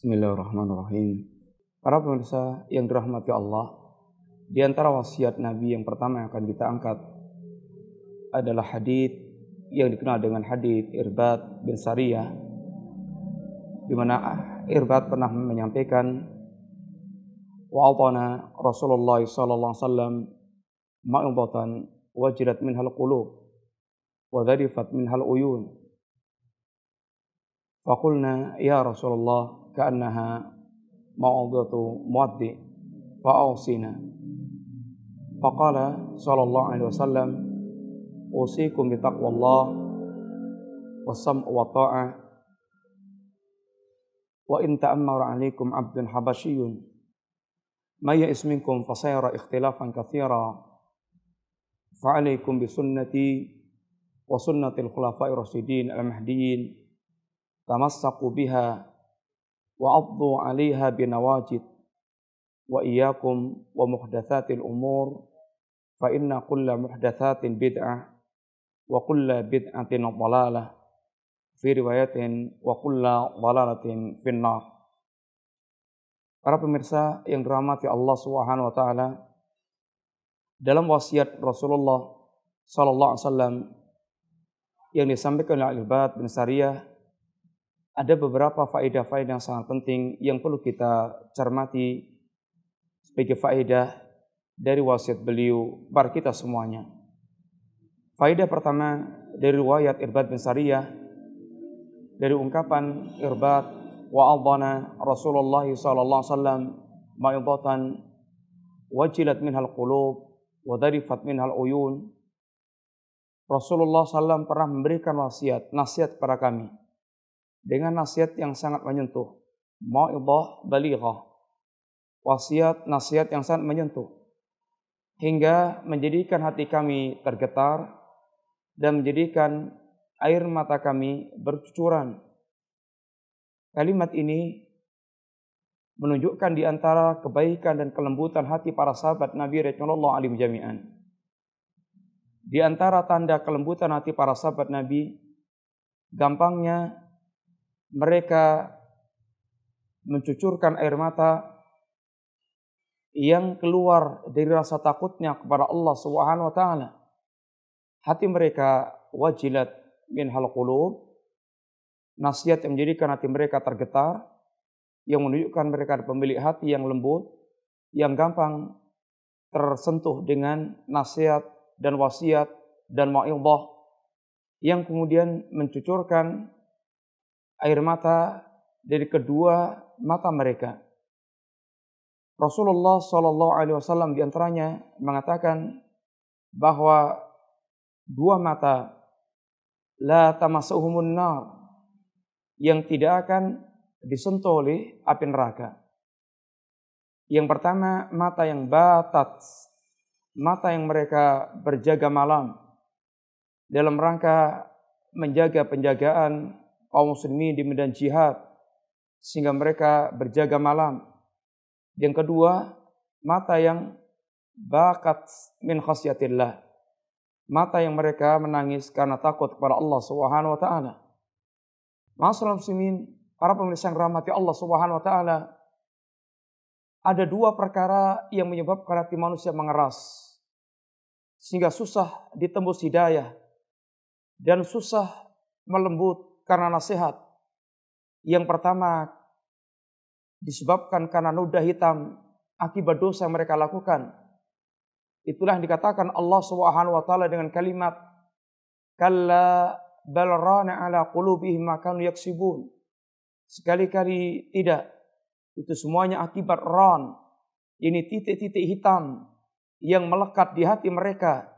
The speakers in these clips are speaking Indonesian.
Bismillahirrahmanirrahim. Para pemirsa yang dirahmati Allah, di antara wasiat Nabi yang pertama yang akan kita angkat adalah hadis yang dikenal dengan hadis Irbat bin Sariyah. Di mana Irbat pernah menyampaikan wa'atana Rasulullah sallallahu alaihi wasallam ma'udatan wajirat minhal qulub wa dharifat minhal uyun فقلنا يا رسول الله كأنها موعظة مودي فأوصينا فقال صلى الله عليه وسلم أوصيكم بتقوى الله والسمع والطاعة وإن تأمر عليكم عبد حبشي ما يئس منكم فصير اختلافا كثيرا فعليكم بسنتي وسنة الخلفاء الراشدين المهديين tamassaku biha wa abdu 'alaiha binawajid wa iyyakum wa muhdatsatil umur fa inna kulla muhdatsatin bid'ah wa kulla bid'atin dhalalah fi riwayatin wa kulla dhalalatin finnar Para pemirsa yang dirahmati Allah Subhanahu wa taala, dalam wasiat Rasulullah sallallahu alaihi wasallam yang disampaikan oleh Al-Ibad bin Sariyah ada beberapa faedah-faedah yang sangat penting yang perlu kita cermati sebagai faedah dari wasiat beliau bar kita semuanya. Faedah pertama dari riwayat Irbad bin Sariyah dari ungkapan Irbad wa adana Rasulullah sallallahu alaihi wasallam maidatan wajilat minhal qulub wa darifat minhal uyun Rasulullah sallallahu alaihi wasallam pernah memberikan wasiat, nasihat kepada kami dengan nasihat yang sangat menyentuh. Mau'idhah balighah. Wasiat nasihat yang sangat menyentuh. Hingga menjadikan hati kami tergetar dan menjadikan air mata kami bercucuran. Kalimat ini menunjukkan di antara kebaikan dan kelembutan hati para sahabat Nabi Rasulullah Alim jami'an. Di antara tanda kelembutan hati para sahabat Nabi gampangnya mereka mencucurkan air mata yang keluar dari rasa takutnya kepada Allah Subhanahu wa taala. Hati mereka wajilat min halqulub. Nasihat yang menjadikan hati mereka tergetar yang menunjukkan mereka ada pemilik hati yang lembut, yang gampang tersentuh dengan nasihat dan wasiat dan mau'idhah yang kemudian mencucurkan air mata dari kedua mata mereka. Rasulullah Shallallahu Alaihi Wasallam diantaranya mengatakan bahwa dua mata la tamasuhumun nar yang tidak akan disentuh oleh api neraka. Yang pertama mata yang batat, mata yang mereka berjaga malam dalam rangka menjaga penjagaan kaum muslimin di medan jihad sehingga mereka berjaga malam. Yang kedua, mata yang bakat min khasyatillah. Mata yang mereka menangis karena takut kepada Allah Subhanahu wa taala. Masalah muslimin, para pemirsa yang rahmati Allah Subhanahu wa taala, ada dua perkara yang menyebabkan hati manusia mengeras sehingga susah ditembus hidayah dan susah melembut karena nasihat. Yang pertama disebabkan karena noda hitam akibat dosa yang mereka lakukan. Itulah yang dikatakan Allah Subhanahu wa taala dengan kalimat kalla bal rana ala qulubihim ma kanu yaksibun. Sekali-kali tidak. Itu semuanya akibat ron. Ini titik-titik hitam yang melekat di hati mereka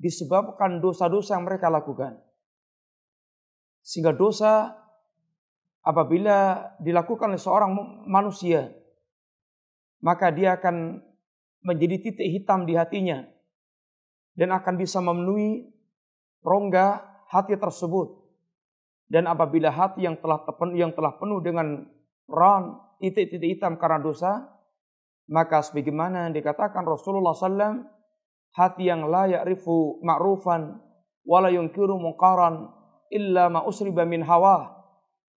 disebabkan dosa-dosa yang mereka lakukan. Sehingga dosa apabila dilakukan oleh seorang manusia, maka dia akan menjadi titik hitam di hatinya dan akan bisa memenuhi rongga hati tersebut. Dan apabila hati yang telah yang telah penuh dengan ron titik-titik hitam karena dosa, maka sebagaimana yang dikatakan Rasulullah SAW, hati yang layak rifu ma'rufan, wala yungkiru muqaran, illa ma usriba min hawa.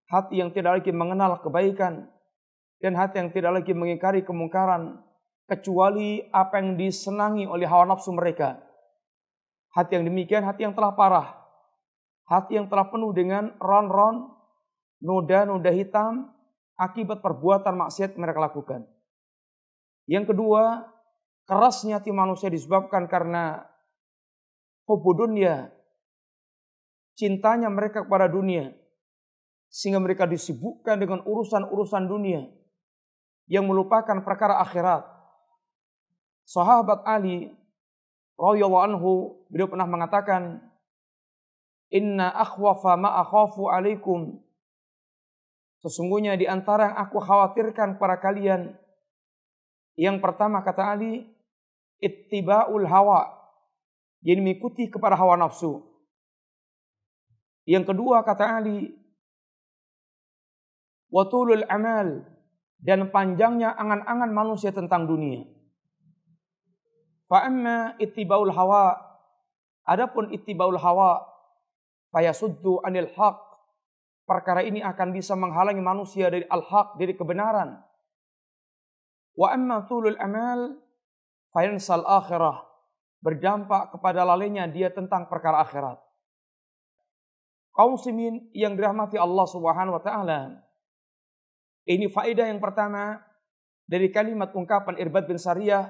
Hati yang tidak lagi mengenal kebaikan dan hati yang tidak lagi mengingkari kemungkaran kecuali apa yang disenangi oleh hawa nafsu mereka. Hati yang demikian hati yang telah parah. Hati yang telah penuh dengan ron-ron, noda-noda hitam akibat perbuatan maksiat mereka lakukan. Yang kedua, kerasnya hati manusia disebabkan karena hubudunnya cintanya mereka kepada dunia. Sehingga mereka disibukkan dengan urusan-urusan dunia yang melupakan perkara akhirat. Sahabat Ali radhiyallahu anhu beliau pernah mengatakan, "Inna akhwafa ma akhafu alaikum." Sesungguhnya di antara yang aku khawatirkan kepada kalian, yang pertama kata Ali, ittiba'ul hawa, yang mengikuti kepada hawa nafsu. Yang kedua kata Ali, watulul amal dan panjangnya angan-angan manusia tentang dunia. Fa'amma ittibaul hawa, adapun ittibaul hawa, fayasuddu anil haq, perkara ini akan bisa menghalangi manusia dari al-haq, dari kebenaran. Wa amma tulul amal, fayansal akhirah, berdampak kepada lalainya dia tentang perkara akhirat kaum muslimin yang dirahmati Allah Subhanahu wa taala. Ini faedah yang pertama dari kalimat ungkapan Irbad bin Sariyah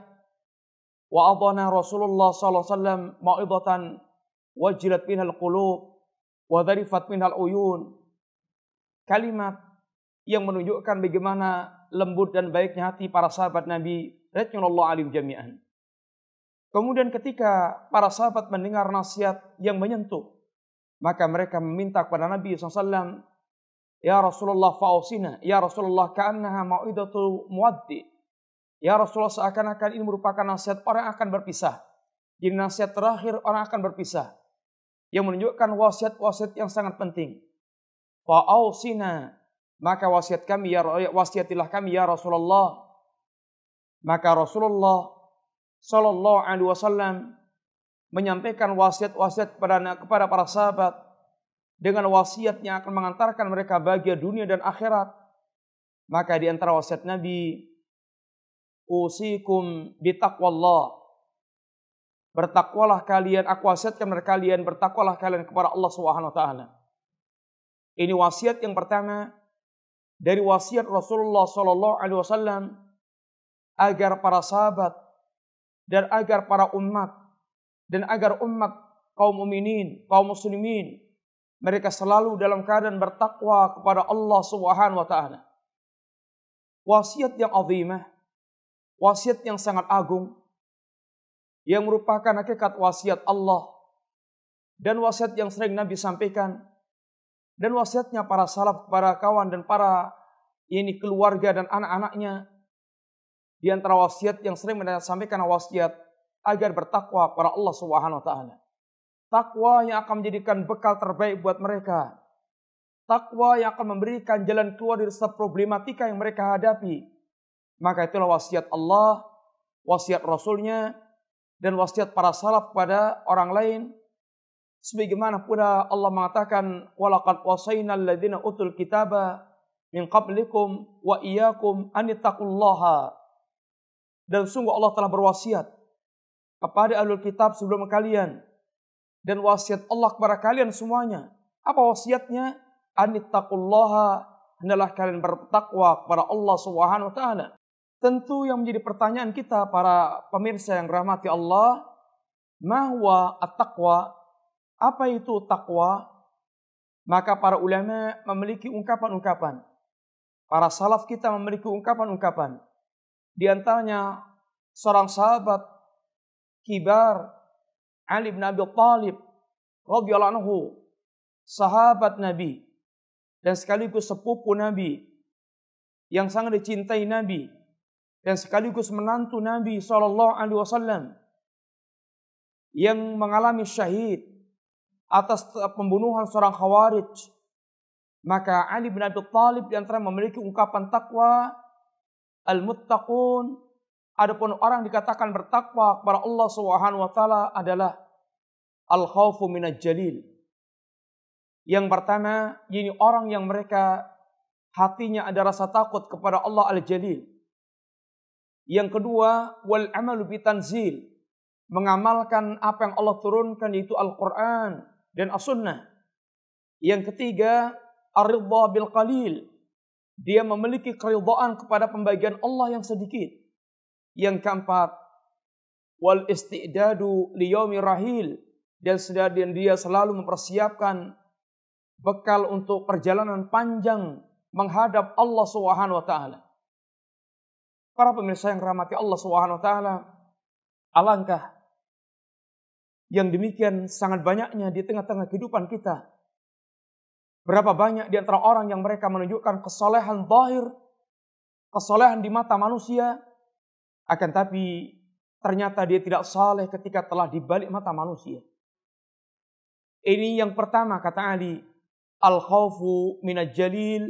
wa adana Rasulullah sallallahu alaihi wasallam mau'izatan wajilat minha alqulub wa dharifat minha aluyun. Kalimat yang menunjukkan bagaimana lembut dan baiknya hati para sahabat Nabi radhiyallahu alim jami'an. Kemudian ketika para sahabat mendengar nasihat yang menyentuh maka mereka meminta kepada Nabi SAW, Ya Rasulullah fausina, Ya Rasulullah ka'annaha ma'idatu muaddi. Ya Rasulullah seakan-akan ini merupakan nasihat orang akan berpisah. Jadi nasihat terakhir orang akan berpisah. Yang menunjukkan wasiat-wasiat yang sangat penting. Fa'ausina, maka wasiat kami ya wasiatilah kami ya Rasulullah. Maka Rasulullah Sallallahu Alaihi Wasallam menyampaikan wasiat-wasiat kepada kepada para sahabat dengan wasiatnya akan mengantarkan mereka bahagia dunia dan akhirat. Maka di antara wasiat Nabi, usikum bitaqwallah. Bertakwalah kalian, aku wasiatkan kepada kalian, bertakwalah kalian kepada Allah Subhanahu wa taala. Ini wasiat yang pertama dari wasiat Rasulullah sallallahu alaihi wasallam agar para sahabat dan agar para umat dan agar umat kaum muminin, kaum muslimin mereka selalu dalam keadaan bertakwa kepada Allah Subhanahu wa taala. Wasiat yang azimah, wasiat yang sangat agung yang merupakan hakikat wasiat Allah dan wasiat yang sering Nabi sampaikan dan wasiatnya para salaf para kawan dan para ini keluarga dan anak-anaknya di antara wasiat yang sering Nabi sampaikan wasiat agar bertakwa kepada Allah Subhanahu wa taala. Takwa yang akan menjadikan bekal terbaik buat mereka. Takwa yang akan memberikan jalan keluar dari setiap problematika yang mereka hadapi. Maka itulah wasiat Allah, wasiat Rasulnya, dan wasiat para salaf kepada orang lain. Sebagaimana pula Allah mengatakan, وَلَقَدْ وَصَيْنَا الَّذِينَ utul kitaba min qablikum wa iyyakum anittaqullaha. Dan sungguh Allah telah berwasiat kepada alul kitab sebelum kalian dan wasiat Allah kepada kalian semuanya. Apa wasiatnya? Anittaqullaha hendaklah kalian bertakwa kepada Allah Subhanahu wa taala. Tentu yang menjadi pertanyaan kita para pemirsa yang rahmati Allah, mahwa at-taqwa? Apa itu takwa? Maka para ulama memiliki ungkapan-ungkapan. Para salaf kita memiliki ungkapan-ungkapan. Di antaranya seorang sahabat kibar Ali bin Abi Thalib radhiyallahu anhu sahabat Nabi dan sekaligus sepupu Nabi yang sangat dicintai Nabi dan sekaligus menantu Nabi sallallahu alaihi wasallam yang mengalami syahid atas pembunuhan seorang khawarij maka Ali bin Abi Thalib di antara memiliki ungkapan takwa al-muttaqun Adapun orang dikatakan bertakwa kepada Allah Subhanahu wa taala adalah al khawfu minaj jalil. Yang pertama, ini orang yang mereka hatinya ada rasa takut kepada Allah al-Jalil. Yang kedua, wal amalu bitanzil. Mengamalkan apa yang Allah turunkan yaitu Al-Qur'an dan As-Sunnah. Yang ketiga, ar bil qalil. Dia memiliki keridhaan kepada pembagian Allah yang sedikit. Yang keempat, wal istidadu liyomi rahil dan sedarian dia selalu mempersiapkan bekal untuk perjalanan panjang menghadap Allah Subhanahu wa taala. Para pemirsa yang rahmati Allah Subhanahu wa taala, alangkah yang demikian sangat banyaknya di tengah-tengah kehidupan kita. Berapa banyak di antara orang yang mereka menunjukkan kesolehan zahir, kesolehan di mata manusia, akan tapi ternyata dia tidak saleh ketika telah dibalik mata manusia. Ini yang pertama kata Ali, al-khawfu minajalil. jalil,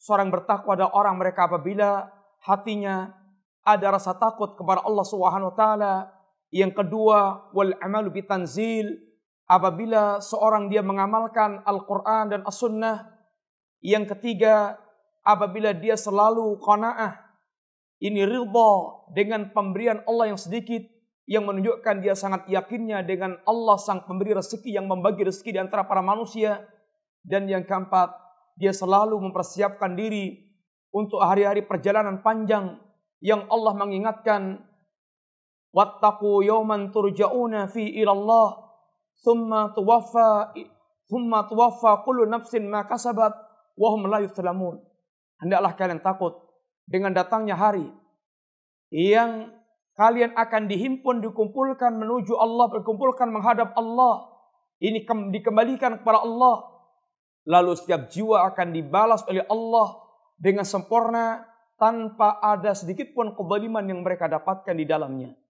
seorang bertakwa ada orang mereka apabila hatinya ada rasa takut kepada Allah Subhanahu wa taala. Yang kedua, wal amalu bitanzil, apabila seorang dia mengamalkan Al-Qur'an dan As-Sunnah. Yang ketiga, apabila dia selalu qanaah ini ridha dengan pemberian Allah yang sedikit yang menunjukkan dia sangat yakinnya dengan Allah sang pemberi rezeki yang membagi rezeki di antara para manusia. Dan yang keempat, dia selalu mempersiapkan diri untuk hari-hari perjalanan panjang yang Allah mengingatkan wattaqu yawman turja'una fi ilallah thumma tuwaffa thumma tuwaffa kullu nafsin ma kasabat wa hum la yuzlamun hendaklah kalian takut dengan datangnya hari yang kalian akan dihimpun, dikumpulkan menuju Allah, berkumpulkan menghadap Allah. Ini dikembalikan kepada Allah. Lalu setiap jiwa akan dibalas oleh Allah dengan sempurna tanpa ada sedikit pun kebaliman yang mereka dapatkan di dalamnya.